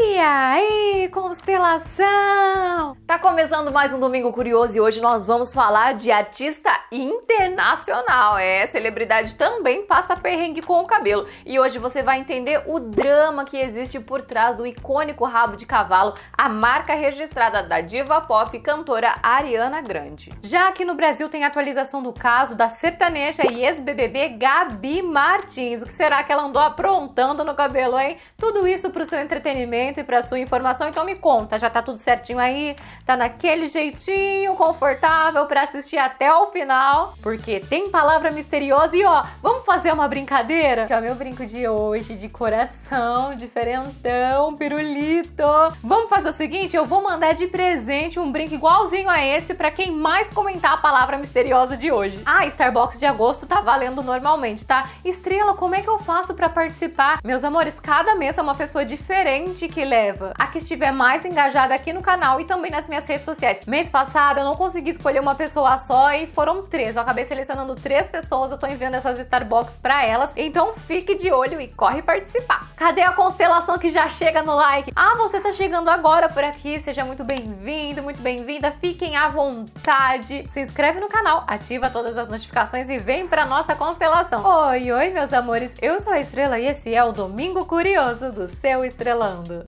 E aí, constelação! Tá começando mais um Domingo Curioso e hoje nós vamos falar de artista internacional. É, celebridade também passa perrengue com o cabelo. E hoje você vai entender o drama que existe por trás do icônico rabo de cavalo, a marca registrada da diva pop cantora Ariana Grande. Já aqui no Brasil tem atualização do caso da sertaneja e ex-BBB Gabi Martins. O que será que ela andou aprontando no cabelo, hein? Tudo isso pro seu entretenimento e para sua informação. Então me conta, já tá tudo certinho aí? Tá naquele jeitinho confortável para assistir até o final? Porque tem palavra misteriosa e ó, vamos fazer uma brincadeira? Que é o meu brinco de hoje de coração, diferentão, pirulito. Vamos fazer o seguinte, eu vou mandar de presente um brinco igualzinho a esse para quem mais comentar a palavra misteriosa de hoje. Ah, Starbucks de agosto tá valendo normalmente, tá? Estrela, como é que eu faço para participar? Meus amores, cada mês é uma pessoa diferente que que leva a que estiver mais engajada aqui no canal e também nas minhas redes sociais. Mês passado eu não consegui escolher uma pessoa só e foram três. Eu acabei selecionando três pessoas, eu tô enviando essas Starbucks para elas. Então fique de olho e corre participar. Cadê a constelação que já chega no like? Ah, você tá chegando agora por aqui, seja muito bem-vindo, muito bem-vinda. Fiquem à vontade. Se inscreve no canal, ativa todas as notificações e vem pra nossa constelação. Oi, oi, meus amores. Eu sou a Estrela e esse é o Domingo Curioso do seu Estrelando.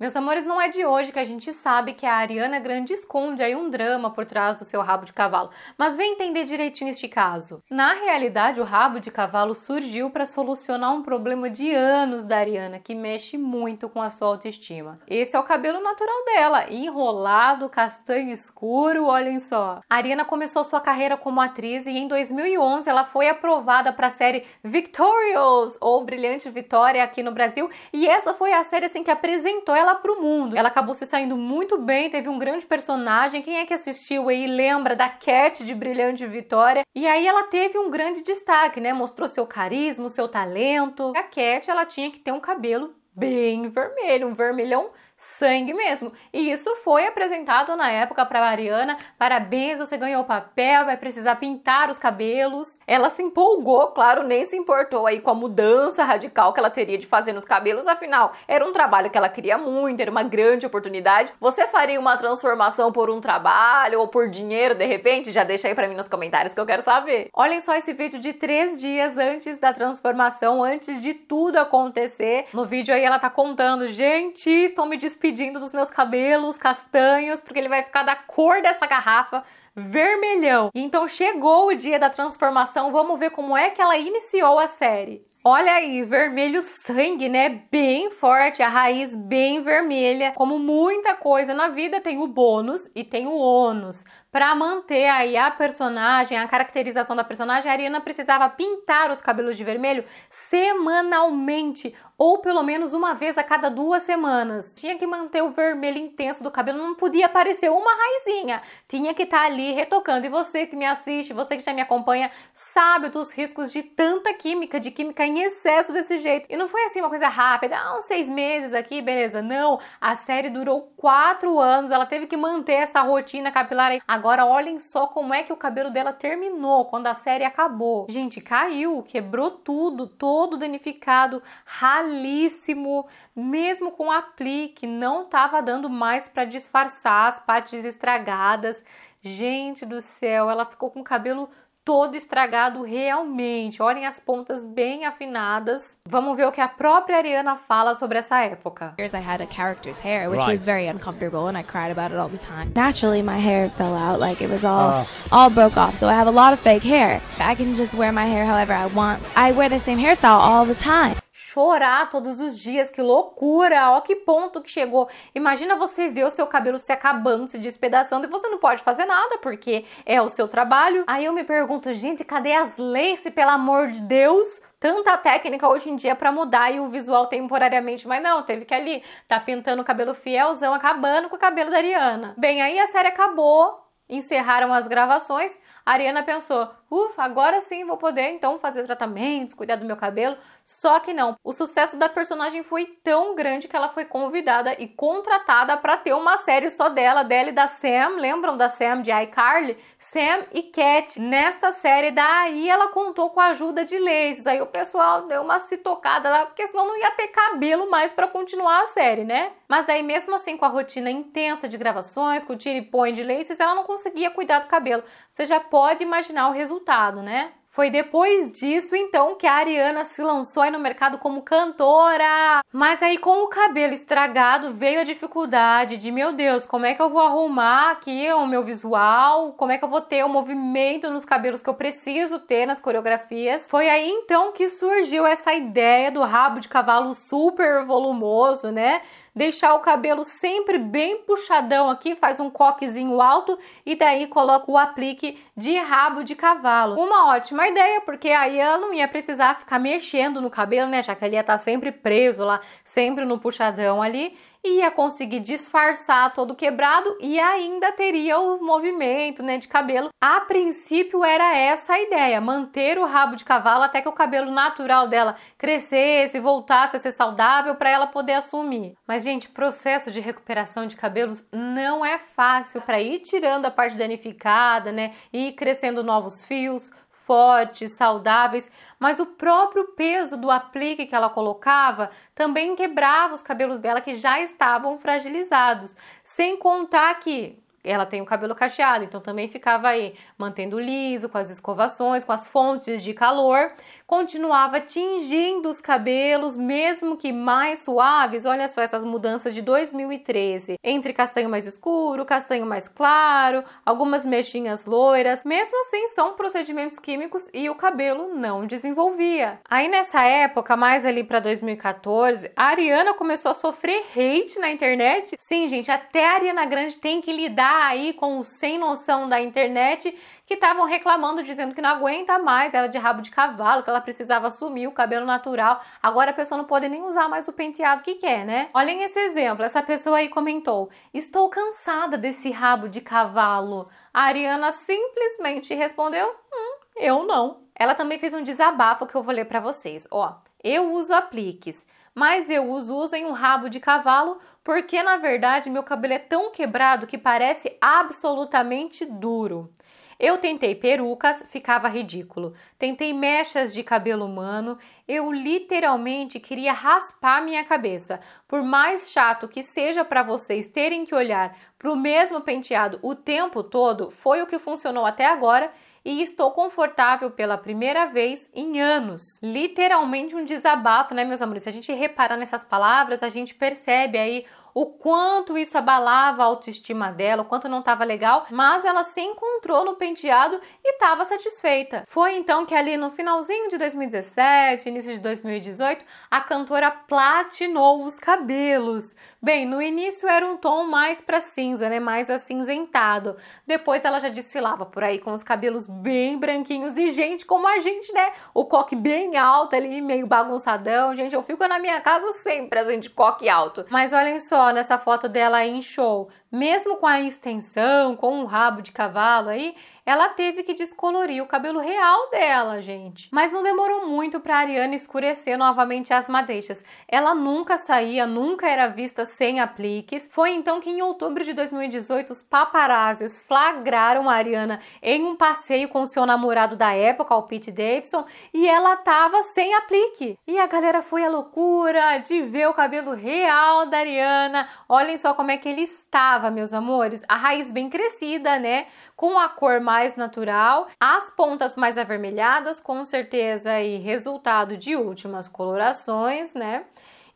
Meus amores, não é de hoje que a gente sabe que a Ariana Grande esconde aí um drama por trás do seu rabo de cavalo. Mas vem entender direitinho este caso. Na realidade, o rabo de cavalo surgiu para solucionar um problema de anos da Ariana que mexe muito com a sua autoestima. Esse é o cabelo natural dela, enrolado, castanho escuro, olhem só. A Ariana começou sua carreira como atriz e em 2011 ela foi aprovada para a série Victorious ou Brilhante Vitória aqui no Brasil, e essa foi a série assim que apresentou ela para o mundo. Ela acabou se saindo muito bem, teve um grande personagem. Quem é que assistiu aí lembra da Cat de Brilhante Vitória? E aí ela teve um grande destaque, né? Mostrou seu carisma, seu talento. A Cat, ela tinha que ter um cabelo bem vermelho, um vermelhão sangue mesmo. E isso foi apresentado na época para Mariana. Parabéns, você ganhou o papel, vai precisar pintar os cabelos. Ela se empolgou, claro, nem se importou aí com a mudança radical que ela teria de fazer nos cabelos, afinal, era um trabalho que ela queria muito, era uma grande oportunidade. Você faria uma transformação por um trabalho ou por dinheiro de repente? Já deixa aí para mim nos comentários que eu quero saber. Olhem só esse vídeo de três dias antes da transformação, antes de tudo acontecer. No vídeo aí ela tá contando, gente, estão me despedindo dos meus cabelos castanhos, porque ele vai ficar da cor dessa garrafa vermelhão. Então chegou o dia da transformação, vamos ver como é que ela iniciou a série. Olha aí, vermelho sangue, né? Bem forte, a raiz bem vermelha. Como muita coisa na vida, tem o bônus e tem o ônus para manter aí a personagem, a caracterização da personagem, a Ariana precisava pintar os cabelos de vermelho semanalmente, ou pelo menos uma vez a cada duas semanas. Tinha que manter o vermelho intenso do cabelo, não podia aparecer uma raizinha. Tinha que estar tá ali retocando. E você que me assiste, você que já me acompanha, sabe dos riscos de tanta química, de química em excesso desse jeito. E não foi assim uma coisa rápida, ah, uns seis meses aqui, beleza. Não, a série durou quatro anos, ela teve que manter essa rotina capilar aí. Agora Agora olhem só como é que o cabelo dela terminou quando a série acabou. Gente, caiu, quebrou tudo, todo danificado, ralíssimo, mesmo com aplique, não tava dando mais para disfarçar as partes estragadas. Gente do céu, ela ficou com o cabelo todo estragado realmente. Olhem as pontas bem afinadas. Vamos ver o que a própria Ariana fala sobre essa época. Years I had a character's hair, which right. was very uncomfortable and I cried about it all the time. Naturally my hair fell out, like it was all uh. all broke off. So I have a lot of fake hair. I can just wear my hair however I want. I wear the same hairstyle all the time chorar todos os dias, que loucura, ó que ponto que chegou. Imagina você ver o seu cabelo se acabando, se despedaçando e você não pode fazer nada porque é o seu trabalho. Aí eu me pergunto, gente, cadê as lace, pelo amor de Deus? tanta técnica hoje em dia para mudar e o visual temporariamente, mas não, teve que ali tá pintando o cabelo fielzão, acabando com o cabelo da Ariana. Bem, aí a série acabou, encerraram as gravações, a Ariana pensou: ufa, agora sim vou poder então fazer tratamentos, cuidar do meu cabelo. Só que não. O sucesso da personagem foi tão grande que ela foi convidada e contratada para ter uma série só dela, dela e da Sam. Lembram da Sam de iCarly? Sam e Cat. Nesta série, daí ela contou com a ajuda de Laces. Aí o pessoal deu uma se tocada lá, porque senão não ia ter cabelo mais para continuar a série, né? Mas daí, mesmo assim, com a rotina intensa de gravações, com o tira põe de Laces, ela não conseguia cuidar do cabelo. Você já pode imaginar o resultado, né? Foi depois disso, então, que a Ariana se lançou aí no mercado como cantora. Mas aí, com o cabelo estragado, veio a dificuldade de: meu Deus, como é que eu vou arrumar aqui o meu visual? Como é que eu vou ter o movimento nos cabelos que eu preciso ter nas coreografias? Foi aí então que surgiu essa ideia do rabo de cavalo super volumoso, né? deixar o cabelo sempre bem puxadão aqui, faz um coquezinho alto e daí coloca o aplique de rabo de cavalo. Uma ótima ideia, porque aí ela não ia precisar ficar mexendo no cabelo, né? Já que ele ia estar tá sempre preso lá, sempre no puxadão ali ia conseguir disfarçar todo quebrado e ainda teria o movimento, né, de cabelo. A princípio era essa a ideia, manter o rabo de cavalo até que o cabelo natural dela crescesse, voltasse a ser saudável para ela poder assumir. Mas gente, processo de recuperação de cabelos não é fácil para ir tirando a parte danificada, né, e ir crescendo novos fios, fortes, saudáveis, mas o próprio peso do aplique que ela colocava também quebrava os cabelos dela que já estavam fragilizados. Sem contar que ela tem o cabelo cacheado, então também ficava aí mantendo liso, com as escovações, com as fontes de calor, continuava tingindo os cabelos, mesmo que mais suaves. Olha só essas mudanças de 2013, entre castanho mais escuro, castanho mais claro, algumas mexinhas loiras. Mesmo assim, são procedimentos químicos e o cabelo não desenvolvia. Aí nessa época, mais ali para 2014, a Ariana começou a sofrer hate na internet. Sim, gente, até a Ariana Grande tem que lidar aí com o sem noção da internet que estavam reclamando, dizendo que não aguenta mais ela de rabo de cavalo, que ela precisava assumir o cabelo natural. Agora a pessoa não pode nem usar mais o penteado que quer, né? Olhem esse exemplo. Essa pessoa aí comentou: Estou cansada desse rabo de cavalo. A Ariana simplesmente respondeu: hum, Eu não. Ela também fez um desabafo que eu vou ler para vocês. Ó, eu uso apliques mas eu uso em um rabo de cavalo porque na verdade meu cabelo é tão quebrado que parece absolutamente duro. Eu tentei perucas, ficava ridículo. Tentei mechas de cabelo humano, eu literalmente queria raspar minha cabeça. Por mais chato que seja para vocês terem que olhar para o mesmo penteado o tempo todo, foi o que funcionou até agora e estou confortável pela primeira vez em anos. Literalmente um desabafo, né, meus amores? Se a gente reparar nessas palavras, a gente percebe aí o quanto isso abalava a autoestima dela, o quanto não estava legal, mas ela se encontrou no penteado e estava satisfeita. Foi então que ali no finalzinho de 2017, início de 2018, a cantora platinou os cabelos. Bem, no início era um tom mais para cinza, né, mais acinzentado. Depois ela já desfilava por aí com os cabelos bem branquinhos e gente como a gente, né, o coque bem alto ali, meio bagunçadão. Gente, eu fico na minha casa sempre assim de coque alto. Mas olhem só, nessa foto dela em show, mesmo com a extensão, com um rabo de cavalo aí, ela teve que descolorir o cabelo real dela, gente. Mas não demorou muito para Ariana escurecer novamente as madeixas. Ela nunca saía, nunca era vista sem apliques. Foi então que em outubro de 2018 os paparazes flagraram a Ariana em um passeio com seu namorado da época, o Pete Davidson, e ela tava sem aplique. E a galera foi à loucura de ver o cabelo real da Ariana. Olhem só como é que ele estava estava, meus amores? A raiz bem crescida, né? Com a cor mais natural, as pontas mais avermelhadas, com certeza e resultado de últimas colorações, né?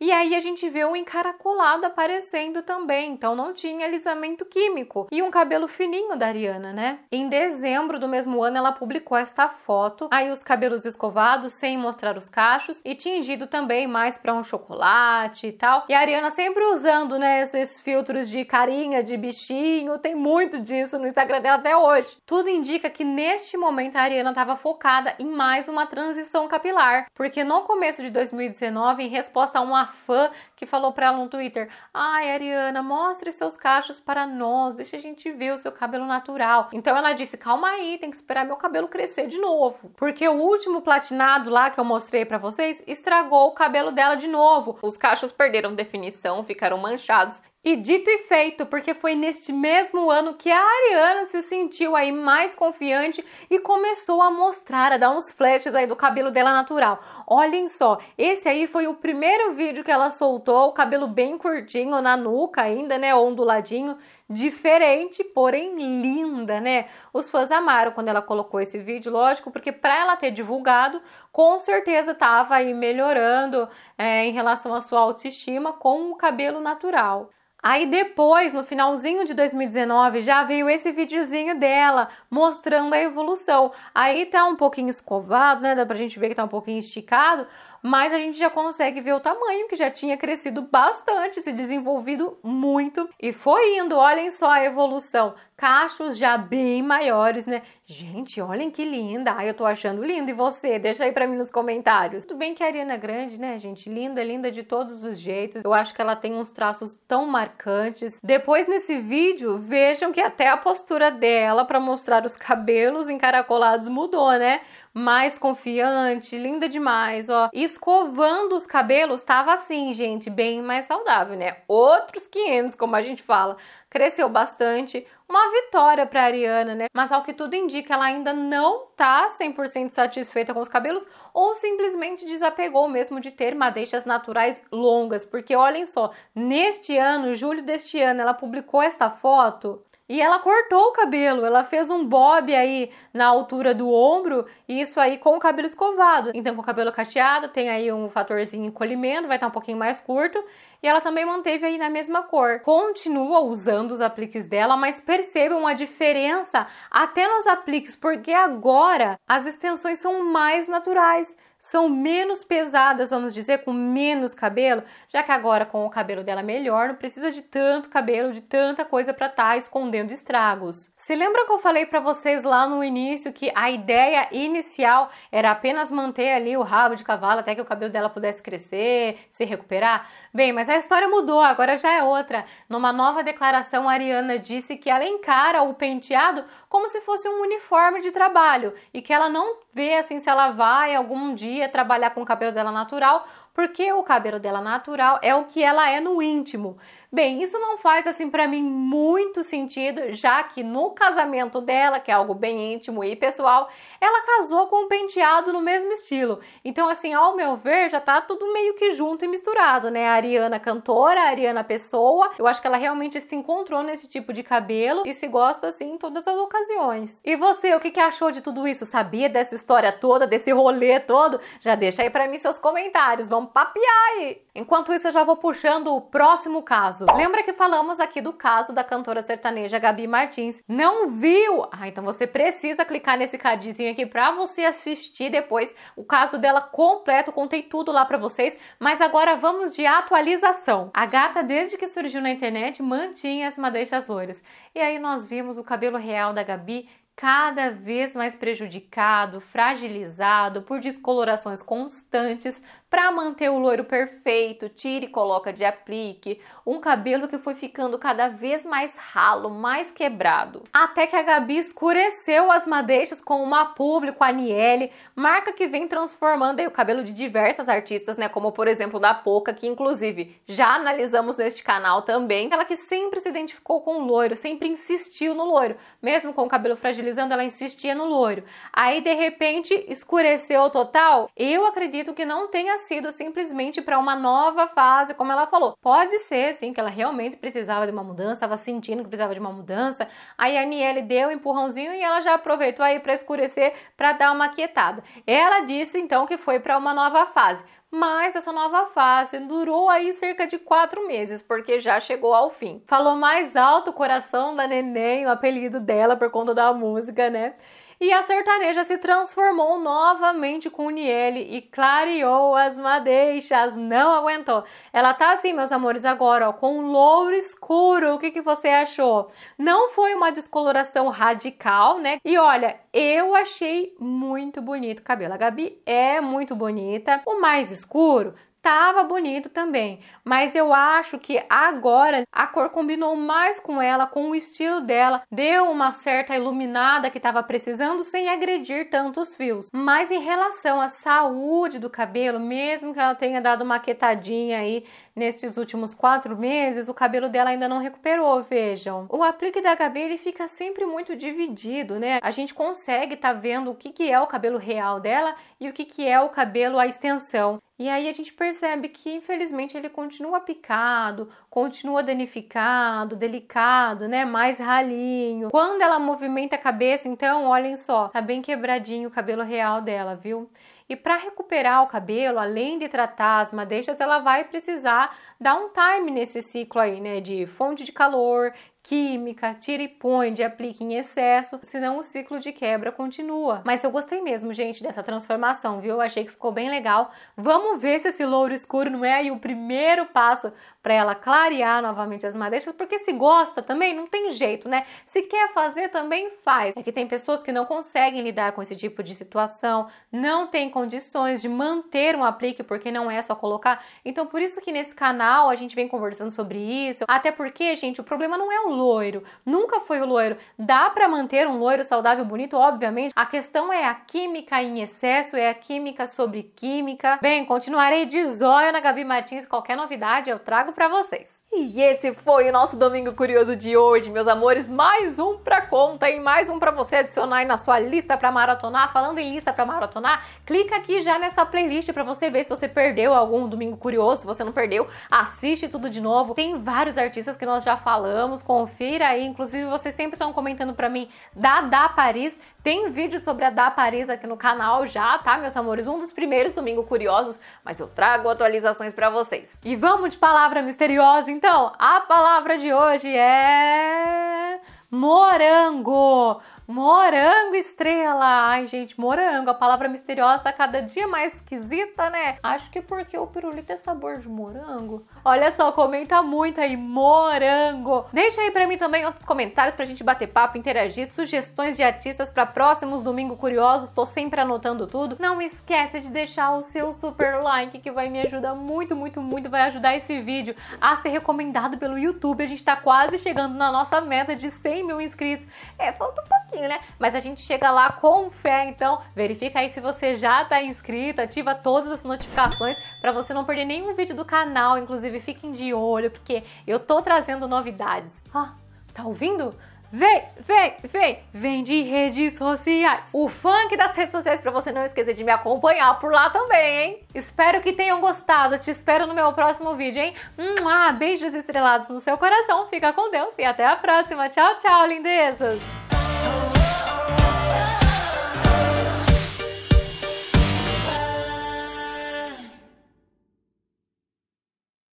E aí a gente vê um encaracolado aparecendo também, então não tinha alisamento químico. E um cabelo fininho da Ariana, né? Em dezembro do mesmo ano ela publicou esta foto, aí os cabelos escovados sem mostrar os cachos e tingido também mais para um chocolate e tal. E a Ariana sempre usando, né, esses filtros de carinha, de bichinho, tem muito disso no Instagram dela até hoje. Tudo indica que neste momento a Ariana estava focada em mais uma transição capilar, porque no começo de 2019, em resposta a uma fã que falou para ela no Twitter: Ai, Ariana, mostre seus cachos para nós, deixa a gente ver o seu cabelo natural. Então ela disse: Calma aí, tem que esperar meu cabelo crescer de novo. Porque o último platinado lá que eu mostrei para vocês estragou o cabelo dela de novo. Os cachos perderam definição, ficaram manchados e dito e feito, porque foi neste mesmo ano que a Ariana se sentiu aí mais confiante e começou a mostrar, a dar uns flashes aí do cabelo dela natural. Olhem só, esse aí foi o primeiro vídeo que ela soltou, o cabelo bem curtinho na nuca ainda, né, onduladinho diferente, porém linda, né? Os fãs amaram quando ela colocou esse vídeo, lógico, porque para ela ter divulgado, com certeza estava aí melhorando é, em relação à sua autoestima com o cabelo natural. Aí depois, no finalzinho de 2019, já veio esse videozinho dela mostrando a evolução. Aí tá um pouquinho escovado, né? Dá pra gente ver que tá um pouquinho esticado, mas a gente já consegue ver o tamanho que já tinha crescido bastante, se desenvolvido muito e foi indo. Olhem só a evolução, cachos já bem maiores, né? Gente, olhem que linda! Ai, eu tô achando linda. E você? Deixa aí para mim nos comentários. Tudo bem que a Ariana Grande, né, gente? Linda, linda de todos os jeitos. Eu acho que ela tem uns traços tão marcantes. Depois nesse vídeo, vejam que até a postura dela para mostrar os cabelos encaracolados mudou, né? mais confiante, linda demais, ó. Escovando os cabelos, tava assim, gente, bem mais saudável, né? Outros 500, como a gente fala. Cresceu bastante, uma vitória para Ariana, né? Mas ao que tudo indica, ela ainda não tá 100% satisfeita com os cabelos ou simplesmente desapegou mesmo de ter madeixas naturais longas, porque olhem só, neste ano, julho deste ano, ela publicou esta foto e ela cortou o cabelo, ela fez um bob aí na altura do ombro, e isso aí com o cabelo escovado. Então, com o cabelo cacheado, tem aí um fatorzinho encolhimento, vai estar tá um pouquinho mais curto. E ela também manteve aí na mesma cor. Continua usando os apliques dela, mas percebam a diferença até nos apliques, porque agora as extensões são mais naturais são menos pesadas, vamos dizer, com menos cabelo, já que agora com o cabelo dela melhor, não precisa de tanto cabelo, de tanta coisa para estar tá escondendo estragos. Se lembra que eu falei para vocês lá no início que a ideia inicial era apenas manter ali o rabo de cavalo até que o cabelo dela pudesse crescer, se recuperar? Bem, mas a história mudou, agora já é outra. Numa nova declaração, a Ariana disse que ela encara o penteado como se fosse um uniforme de trabalho e que ela não ver assim se ela vai algum dia trabalhar com o cabelo dela natural porque o cabelo dela natural é o que ela é no íntimo. Bem, isso não faz assim para mim muito sentido, já que no casamento dela, que é algo bem íntimo e pessoal, ela casou com um penteado no mesmo estilo. Então, assim, ao meu ver, já tá tudo meio que junto e misturado, né? A Ariana cantora, a Ariana pessoa. Eu acho que ela realmente se encontrou nesse tipo de cabelo e se gosta assim em todas as ocasiões. E você, o que, que achou de tudo isso? Sabia dessa história toda, desse rolê todo? Já deixa aí para mim seus comentários. Vamos papiai! Enquanto isso, eu já vou puxando o próximo caso. Lembra que falamos aqui do caso da cantora sertaneja Gabi Martins? Não viu? Ah, então você precisa clicar nesse cardzinho aqui para você assistir depois o caso dela completo. Contei tudo lá para vocês, mas agora vamos de atualização. A gata, desde que surgiu na internet, mantinha as madeixas loiras. E aí nós vimos o cabelo real da Gabi cada vez mais prejudicado, fragilizado por descolorações constantes, para manter o loiro perfeito, tira e coloca de aplique, um cabelo que foi ficando cada vez mais ralo, mais quebrado. Até que a Gabi escureceu as madeixas com uma público, a Niele, marca que vem transformando o cabelo de diversas artistas, né, como por exemplo da Poca, que inclusive já analisamos neste canal também, ela que sempre se identificou com o loiro, sempre insistiu no loiro, mesmo com o cabelo fragilizando, ela insistia no loiro. Aí de repente escureceu total. Eu acredito que não tenha sido simplesmente para uma nova fase, como ela falou. Pode ser, sim, que ela realmente precisava de uma mudança, estava sentindo que precisava de uma mudança. Aí a Aniele deu um empurrãozinho e ela já aproveitou aí para escurecer, para dar uma quietada. Ela disse então que foi para uma nova fase. Mas essa nova fase durou aí cerca de quatro meses, porque já chegou ao fim. Falou mais alto o coração da neném, o apelido dela por conta da música, né? e a sertaneja se transformou novamente com Niele e clareou as madeixas, não aguentou. Ela tá assim, meus amores, agora, ó, com louro escuro. O que, que você achou? Não foi uma descoloração radical, né? E olha, eu achei muito bonito o cabelo. A Gabi é muito bonita. O mais escuro tava bonito também, mas eu acho que agora a cor combinou mais com ela, com o estilo dela, deu uma certa iluminada que estava precisando sem agredir tanto os fios. Mas em relação à saúde do cabelo, mesmo que ela tenha dado uma quetadinha aí nestes últimos quatro meses, o cabelo dela ainda não recuperou, vejam. O aplique da Gabi ele fica sempre muito dividido, né? A gente consegue tá vendo o que, que é o cabelo real dela e o que, que é o cabelo à extensão. E aí a gente percebe que, infelizmente, ele continua picado, continua danificado, delicado, né? Mais ralinho. Quando ela movimenta a cabeça, então, olhem só, tá bem quebradinho o cabelo real dela, viu? E para recuperar o cabelo, além de tratar as madeixas, ela vai precisar dar um time nesse ciclo aí, né? De fonte de calor, química, tira e põe, de aplique em excesso, senão o ciclo de quebra continua. Mas eu gostei mesmo, gente, dessa transformação, viu? Eu achei que ficou bem legal. Vamos ver se esse louro escuro não é aí o primeiro passo para ela clarear novamente as madeixas, porque se gosta também, não tem jeito, né? Se quer fazer, também faz. É que tem pessoas que não conseguem lidar com esse tipo de situação, não tem condições de manter um aplique, porque não é só colocar. Então, por isso que nesse canal a gente vem conversando sobre isso. Até porque, gente, o problema não é o loiro. Nunca foi o loiro. Dá para manter um loiro saudável, bonito, obviamente. A questão é a química em excesso, é a química sobre química. Bem, continuarei de zóio na Gabi Martins. Qualquer novidade eu trago para vocês. E esse foi o nosso Domingo Curioso de hoje, meus amores. Mais um pra conta e mais um pra você adicionar aí na sua lista pra maratonar. Falando em lista pra maratonar, clica aqui já nessa playlist pra você ver se você perdeu algum Domingo Curioso. Se você não perdeu, assiste tudo de novo. Tem vários artistas que nós já falamos, confira aí. Inclusive, vocês sempre estão comentando pra mim Dada Paris. Tem vídeo sobre a Da Paris aqui no canal já, tá, meus amores? Um dos primeiros Domingo Curiosos, mas eu trago atualizações para vocês. E vamos de palavra misteriosa, então? A palavra de hoje é morango. Morango estrela! Ai, gente, morango, a palavra misteriosa tá cada dia mais esquisita, né? Acho que porque o pirulito é sabor de morango. Olha só, comenta muito aí, morango! Deixa aí pra mim também outros comentários pra gente bater papo, interagir, sugestões de artistas para próximos Domingo Curiosos, tô sempre anotando tudo. Não esquece de deixar o seu super like que vai me ajudar muito, muito, muito, vai ajudar esse vídeo a ser recomendado pelo YouTube. A gente tá quase chegando na nossa meta de 100 mil inscritos. É, falta um pouquinho pouquinho, assim, né? Mas a gente chega lá com fé, então verifica aí se você já está inscrito, ativa todas as notificações para você não perder nenhum vídeo do canal, inclusive fiquem de olho porque eu tô trazendo novidades. Ah, tá ouvindo? Vem, vem, vem, vem de redes sociais. O funk das redes sociais para você não esquecer de me acompanhar por lá também, hein? Espero que tenham gostado. Te espero no meu próximo vídeo, hein? Mua, beijos estrelados no seu coração. Fica com Deus e até a próxima. Tchau, tchau, lindezas.